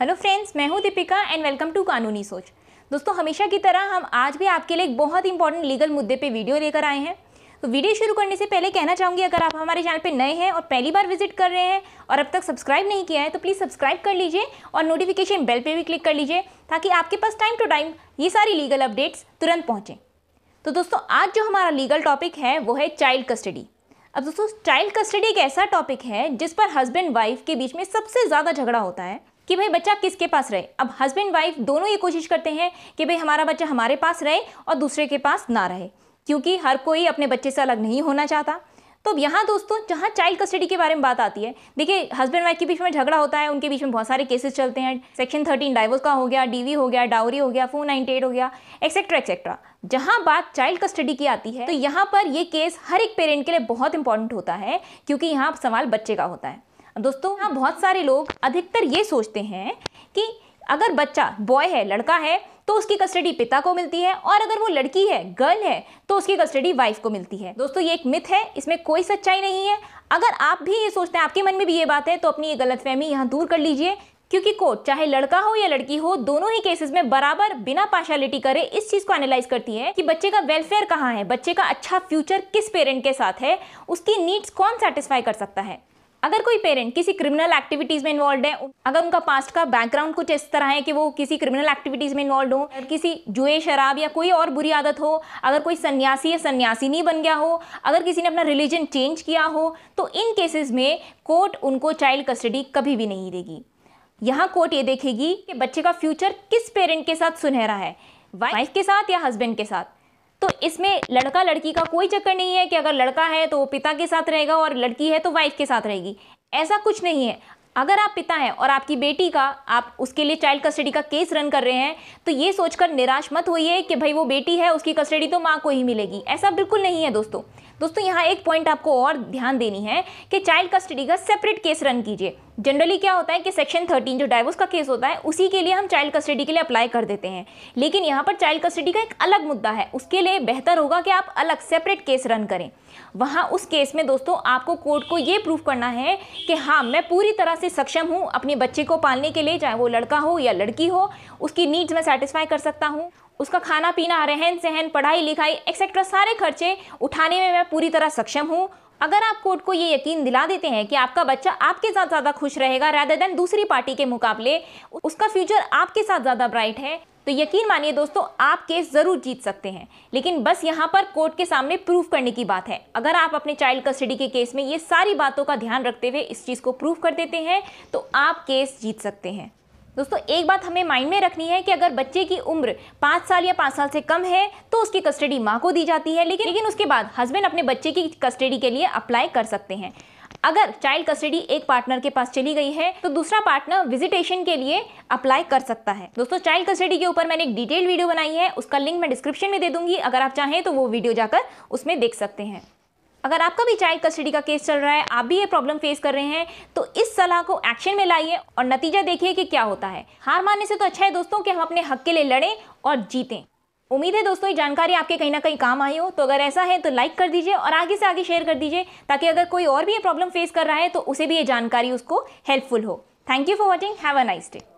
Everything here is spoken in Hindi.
हेलो फ्रेंड्स मैं हूं दीपिका एंड वेलकम टू कानूनी सोच दोस्तों हमेशा की तरह हम आज भी आपके लिए एक बहुत इंपॉर्टेंट लीगल मुद्दे पे वीडियो लेकर आए हैं तो वीडियो शुरू करने से पहले कहना चाहूँगी अगर आप हमारे चैनल पे नए हैं और पहली बार विजिट कर रहे हैं और अब तक सब्सक्राइब नहीं किया है तो प्लीज़ सब्सक्राइब कर लीजिए और नोटिफिकेशन बेल पर भी क्लिक कर लीजिए ताकि आपके पास टाइम टू टाइम ये सारी लीगल अपडेट्स तुरंत पहुँचें तो दोस्तों आज जो हमारा लीगल टॉपिक है वो है चाइल्ड कस्टडी अब दोस्तों चाइल्ड कस्टडी एक ऐसा टॉपिक है जिस पर हस्बैंड वाइफ के बीच में सबसे ज़्यादा झगड़ा होता है कि भाई बच्चा किसके पास रहे अब हस्बैंड वाइफ दोनों ये कोशिश करते हैं कि भाई हमारा बच्चा हमारे पास रहे और दूसरे के पास ना रहे क्योंकि हर कोई अपने बच्चे से अलग नहीं होना चाहता तो यहाँ दोस्तों जहाँ चाइल्ड कस्टडी के बारे में बात आती है देखिए हस्बैंड वाइफ के बीच में झगड़ा होता है उनके बीच में बहुत सारे केसेस चलते हैं सेक्शन थर्टीन डाइवोर्स का हो गया डीवी हो गया डाउरी हो गया फोर नाइनटी एट हो गया एक्सेट्रा एक्सेट्रा जहाँ बात चाइल्ड कस्टडी की आती है तो यहाँ पर ये केस हर एक पेरेंट के लिए बहुत इंपॉर्टेंट होता है क्योंकि यहाँ सवाल बच्चे का होता है दोस्तों यहाँ बहुत सारे लोग अधिकतर ये सोचते हैं कि अगर बच्चा बॉय है लड़का है तो उसकी कस्टडी पिता को मिलती है और अगर वो लड़की है गर्ल है तो उसकी कस्टडी वाइफ को मिलती है दोस्तों ये एक मिथ है इसमें कोई सच्चाई नहीं है अगर आप भी ये सोचते हैं आपके मन में भी ये बात है तो अपनी ये गलतफहमी यहाँ दूर कर लीजिए क्योंकि कोर्ट चाहे लड़का हो या लड़की हो दोनों ही केसेस में बराबर बिना पार्शलिटी करे इस चीज को एनालाइज करती है कि बच्चे का वेलफेयर कहाँ है बच्चे का अच्छा फ्यूचर किस पेरेंट के साथ है उसकी नीड्स कौन सेटिस्फाई कर सकता है अगर कोई पेरेंट किसी क्रिमिनल एक्टिविटीज़ में इन्वॉल्व है अगर उनका पास्ट का बैकग्राउंड कुछ इस तरह है कि वो किसी क्रिमिनल एक्टिविटीज़ में इन्वॉल्व हो किसी जुए शराब या कोई और बुरी आदत हो अगर कोई सन्यासी या सन्यासी नहीं बन गया हो अगर किसी ने अपना रिलीजन चेंज किया हो तो इन केसेस में कोर्ट उनको चाइल्ड कस्टडी कभी भी नहीं देगी यहाँ कोर्ट ये देखेगी कि बच्चे का फ्यूचर किस पेरेंट के साथ सुनहरा है वाइफ के साथ या हस्बैंड के साथ तो इसमें लड़का लड़की का कोई चक्कर नहीं है कि अगर लड़का है तो वो पिता के साथ रहेगा और लड़की है तो वाइफ के साथ रहेगी ऐसा कुछ नहीं है अगर आप पिता हैं और आपकी बेटी का आप उसके लिए चाइल्ड कस्टडी का केस रन कर रहे हैं तो ये सोचकर निराश मत होइए कि भाई वो बेटी है उसकी कस्टडी तो माँ को ही मिलेगी ऐसा बिल्कुल नहीं है दोस्तों दोस्तों यहाँ एक पॉइंट आपको और ध्यान देनी है कि चाइल्ड कस्टडी का सेपरेट केस रन कीजिए जनरली क्या होता है कि सेक्शन थर्टीन जो डाइवोर्स का केस होता है उसी के लिए हम चाइल्ड कस्टडी के लिए अप्लाई कर देते हैं लेकिन यहाँ पर चाइल्ड कस्टडी का एक अलग मुद्दा है उसके लिए बेहतर होगा कि आप अलग सेपरेट केस रन करें वहाँ उस केस में दोस्तों आपको कोर्ट को ये प्रूव करना है कि हाँ मैं पूरी तरह से से सक्षम हूँ अपने बच्चे को पालने के लिए चाहे वो लड़का हो या लड़की हो उसकी नीड्स मैं सेटिस्फाई कर सकता हूँ उसका खाना पीना रहन सहन पढ़ाई लिखाई एक्सेट्रा सारे खर्चे उठाने में मैं पूरी तरह सक्षम हूँ अगर आप कोर्ट को ये यकीन दिला देते हैं कि आपका बच्चा आपके साथ ज़्यादा खुश रहेगा रैदर देन दूसरी पार्टी के मुकाबले उसका फ्यूचर आपके साथ ज़्यादा ब्राइट है तो यकीन मानिए दोस्तों आप केस ज़रूर जीत सकते हैं लेकिन बस यहाँ पर कोर्ट के सामने प्रूफ करने की बात है अगर आप अपने चाइल्ड कस्टडी के केस में ये सारी बातों का ध्यान रखते हुए इस चीज़ को प्रूफ कर देते हैं तो आप केस जीत सकते हैं दोस्तों एक बात हमें माइंड में रखनी है कि अगर बच्चे की उम्र पाँच साल या पाँच साल से कम है तो उसकी कस्टडी माँ को दी जाती है लेकिन लेकिन उसके बाद हस्बैंड अपने बच्चे की कस्टडी के लिए अप्लाई कर सकते हैं अगर चाइल्ड कस्टडी एक पार्टनर के पास चली गई है तो दूसरा पार्टनर विजिटेशन के लिए अप्लाई कर सकता है दोस्तों चाइल्ड कस्टडी के ऊपर मैंने एक डिटेल वीडियो बनाई है उसका लिंक मैं डिस्क्रिप्शन में दे दूंगी अगर आप चाहें तो वो वीडियो जाकर उसमें देख सकते हैं अगर आपका भी चाइल्ड कस्टडी का केस चल रहा है आप भी ये प्रॉब्लम फेस कर रहे हैं तो इस सलाह को एक्शन में लाइए और नतीजा देखिए कि क्या होता है हार मानने से तो अच्छा है दोस्तों कि हम अपने हक के लिए लड़ें और जीतें उम्मीद है दोस्तों ये जानकारी आपके कहीं ना कहीं काम आई हो तो अगर ऐसा है तो लाइक कर दीजिए और आगे से आगे शेयर कर दीजिए ताकि अगर कोई और भी ये प्रॉब्लम फेस कर रहा है तो उसे भी ये जानकारी उसको हेल्पफुल हो thank you for watching have a nice day